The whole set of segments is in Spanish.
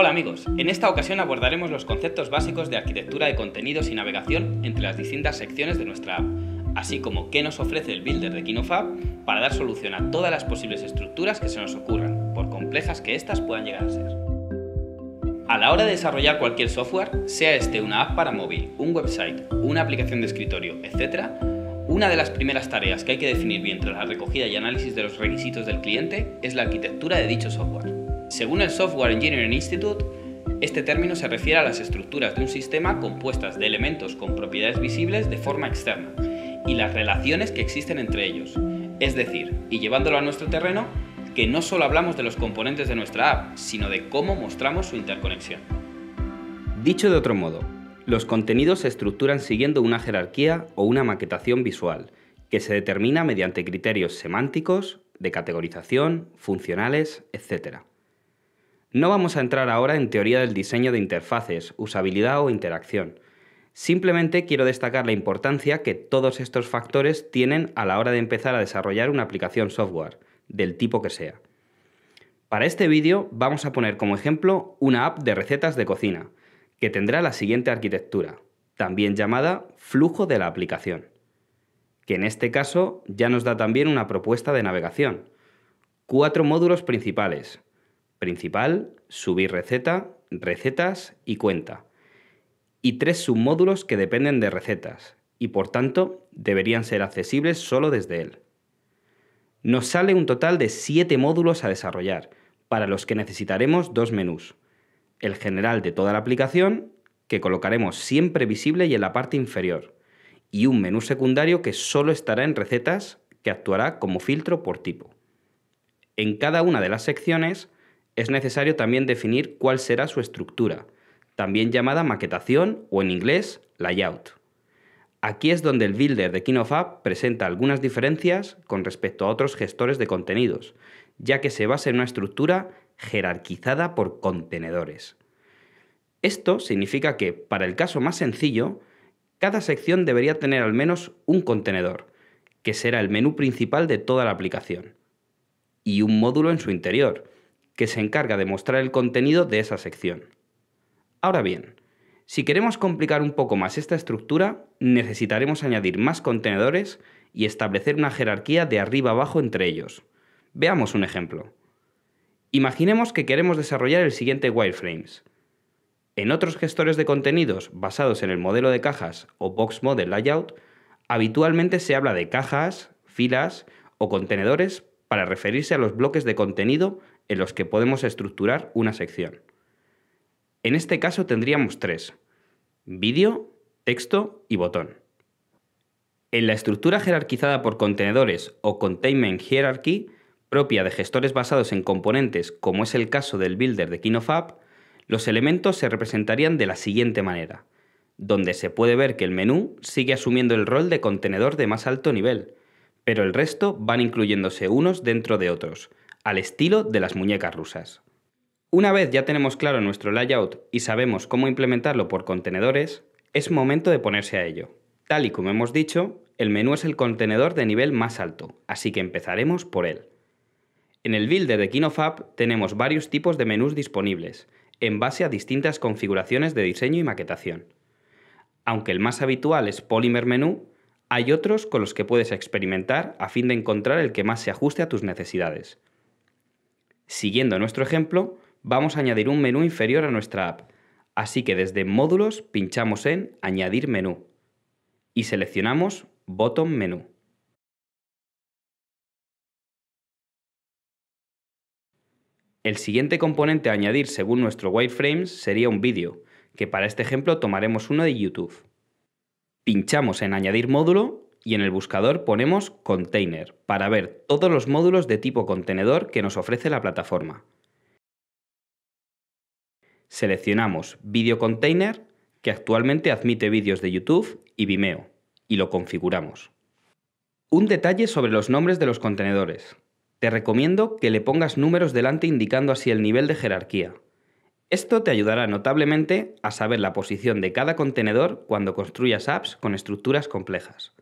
Hola amigos, en esta ocasión abordaremos los conceptos básicos de arquitectura de contenidos y navegación entre las distintas secciones de nuestra app, así como qué nos ofrece el builder de KinoFab para dar solución a todas las posibles estructuras que se nos ocurran, por complejas que éstas puedan llegar a ser. A la hora de desarrollar cualquier software, sea este una app para móvil, un website, una aplicación de escritorio, etc., una de las primeras tareas que hay que definir bien tras la recogida y análisis de los requisitos del cliente es la arquitectura de dicho software. Según el Software Engineering Institute, este término se refiere a las estructuras de un sistema compuestas de elementos con propiedades visibles de forma externa y las relaciones que existen entre ellos. Es decir, y llevándolo a nuestro terreno, que no solo hablamos de los componentes de nuestra app, sino de cómo mostramos su interconexión. Dicho de otro modo, los contenidos se estructuran siguiendo una jerarquía o una maquetación visual, que se determina mediante criterios semánticos, de categorización, funcionales, etc. No vamos a entrar ahora en teoría del diseño de interfaces, usabilidad o interacción. Simplemente quiero destacar la importancia que todos estos factores tienen a la hora de empezar a desarrollar una aplicación software, del tipo que sea. Para este vídeo vamos a poner como ejemplo una app de recetas de cocina, que tendrá la siguiente arquitectura, también llamada flujo de la aplicación, que en este caso ya nos da también una propuesta de navegación. Cuatro módulos principales, principal, subir receta, recetas y cuenta. Y tres submódulos que dependen de recetas y por tanto deberían ser accesibles solo desde él. Nos sale un total de siete módulos a desarrollar, para los que necesitaremos dos menús. El general de toda la aplicación, que colocaremos siempre visible y en la parte inferior, y un menú secundario que solo estará en recetas, que actuará como filtro por tipo. En cada una de las secciones es necesario también definir cuál será su estructura, también llamada maquetación o en inglés layout. Aquí es donde el builder de KinoFab presenta algunas diferencias con respecto a otros gestores de contenidos, ya que se basa en una estructura jerarquizada por contenedores. Esto significa que, para el caso más sencillo, cada sección debería tener al menos un contenedor, que será el menú principal de toda la aplicación, y un módulo en su interior, que se encarga de mostrar el contenido de esa sección. Ahora bien, si queremos complicar un poco más esta estructura, necesitaremos añadir más contenedores y establecer una jerarquía de arriba abajo entre ellos. Veamos un ejemplo. Imaginemos que queremos desarrollar el siguiente wireframes. En otros gestores de contenidos basados en el modelo de cajas o box model layout, habitualmente se habla de cajas, filas o contenedores para referirse a los bloques de contenido en los que podemos estructurar una sección. En este caso tendríamos tres, vídeo, texto y botón. En la estructura jerarquizada por contenedores o containment hierarchy, propia de gestores basados en componentes, como es el caso del builder de KinoFab, los elementos se representarían de la siguiente manera, donde se puede ver que el menú sigue asumiendo el rol de contenedor de más alto nivel, pero el resto van incluyéndose unos dentro de otros, al estilo de las muñecas rusas. Una vez ya tenemos claro nuestro layout y sabemos cómo implementarlo por contenedores, es momento de ponerse a ello. Tal y como hemos dicho, el menú es el contenedor de nivel más alto, así que empezaremos por él. En el builder de KinoFab tenemos varios tipos de menús disponibles, en base a distintas configuraciones de diseño y maquetación. Aunque el más habitual es Polymer Menú, hay otros con los que puedes experimentar a fin de encontrar el que más se ajuste a tus necesidades. Siguiendo nuestro ejemplo, vamos a añadir un menú inferior a nuestra app, así que desde Módulos pinchamos en Añadir menú y seleccionamos Bottom menú. El siguiente componente a añadir según nuestro wireframes sería un vídeo, que para este ejemplo tomaremos uno de YouTube. Pinchamos en Añadir módulo y en el buscador ponemos container para ver todos los módulos de tipo contenedor que nos ofrece la plataforma. Seleccionamos Video Container, que actualmente admite vídeos de YouTube y Vimeo, y lo configuramos. Un detalle sobre los nombres de los contenedores. Te recomiendo que le pongas números delante indicando así el nivel de jerarquía. Esto te ayudará notablemente a saber la posición de cada contenedor cuando construyas apps con estructuras complejas.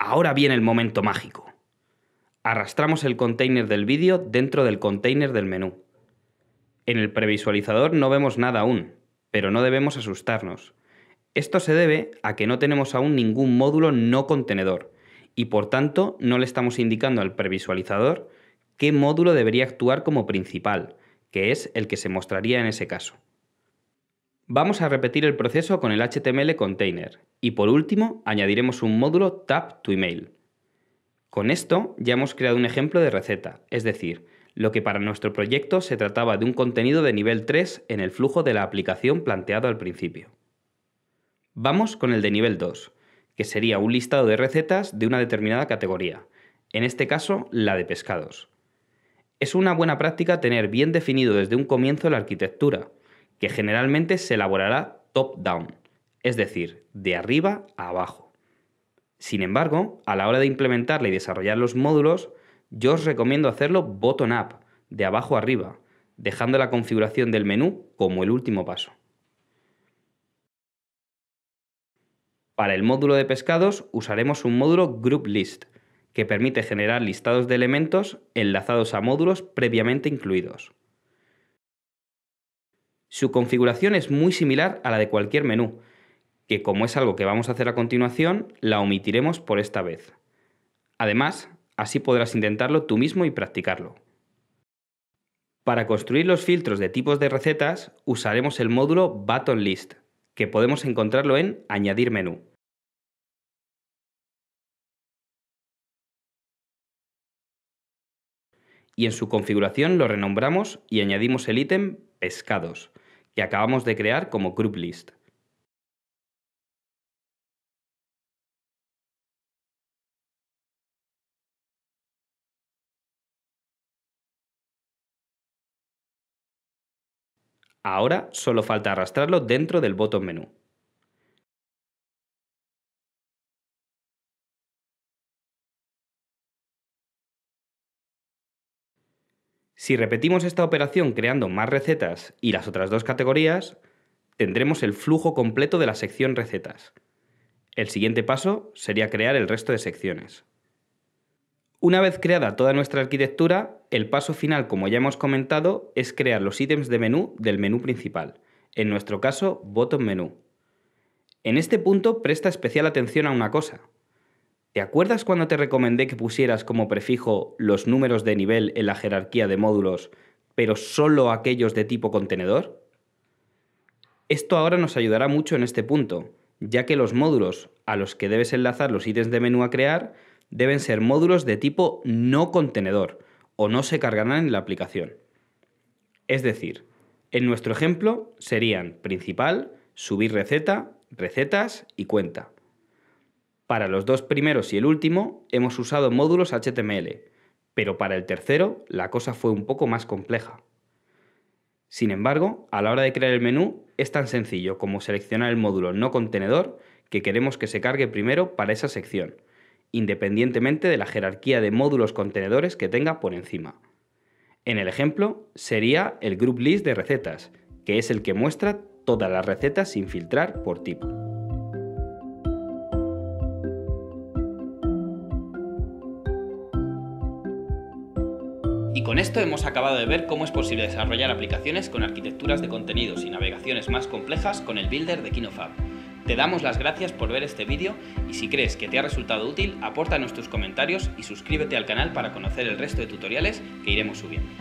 Ahora viene el momento mágico. Arrastramos el container del vídeo dentro del container del menú. En el previsualizador no vemos nada aún, pero no debemos asustarnos. Esto se debe a que no tenemos aún ningún módulo no contenedor y por tanto no le estamos indicando al previsualizador qué módulo debería actuar como principal, que es el que se mostraría en ese caso. Vamos a repetir el proceso con el HTML container y por último añadiremos un módulo Tab to Email. Con esto ya hemos creado un ejemplo de receta, es decir, lo que para nuestro proyecto se trataba de un contenido de nivel 3 en el flujo de la aplicación planteado al principio. Vamos con el de nivel 2, que sería un listado de recetas de una determinada categoría, en este caso la de pescados. Es una buena práctica tener bien definido desde un comienzo la arquitectura, que generalmente se elaborará top-down, es decir, de arriba a abajo. Sin embargo, a la hora de implementarla y desarrollar los módulos, yo os recomiendo hacerlo bottom-up, de abajo a arriba, dejando la configuración del menú como el último paso. Para el módulo de pescados usaremos un módulo Group List, que permite generar listados de elementos enlazados a módulos previamente incluidos. Su configuración es muy similar a la de cualquier menú, que como es algo que vamos a hacer a continuación, la omitiremos por esta vez. Además, así podrás intentarlo tú mismo y practicarlo. Para construir los filtros de tipos de recetas, usaremos el módulo Button List, que podemos encontrarlo en Añadir menú. Y en su configuración lo renombramos y añadimos el ítem Pescados, que acabamos de crear como group list. Ahora solo falta arrastrarlo dentro del botón menú. Si repetimos esta operación creando más recetas y las otras dos categorías, tendremos el flujo completo de la sección recetas. El siguiente paso sería crear el resto de secciones. Una vez creada toda nuestra arquitectura, el paso final, como ya hemos comentado, es crear los ítems de menú del menú principal, en nuestro caso, botón menú. En este punto presta especial atención a una cosa, ¿Te acuerdas cuando te recomendé que pusieras como prefijo los números de nivel en la jerarquía de módulos, pero solo aquellos de tipo contenedor? Esto ahora nos ayudará mucho en este punto, ya que los módulos a los que debes enlazar los ítems de menú a crear deben ser módulos de tipo no contenedor o no se cargarán en la aplicación. Es decir, en nuestro ejemplo serían principal, subir receta, recetas y cuenta. Para los dos primeros y el último hemos usado módulos HTML, pero para el tercero la cosa fue un poco más compleja. Sin embargo, a la hora de crear el menú es tan sencillo como seleccionar el módulo no contenedor que queremos que se cargue primero para esa sección, independientemente de la jerarquía de módulos contenedores que tenga por encima. En el ejemplo sería el group list de recetas, que es el que muestra todas las recetas sin filtrar por tipo. Con esto hemos acabado de ver cómo es posible desarrollar aplicaciones con arquitecturas de contenidos y navegaciones más complejas con el builder de KinoFab. Te damos las gracias por ver este vídeo y si crees que te ha resultado útil, aporta nuestros comentarios y suscríbete al canal para conocer el resto de tutoriales que iremos subiendo.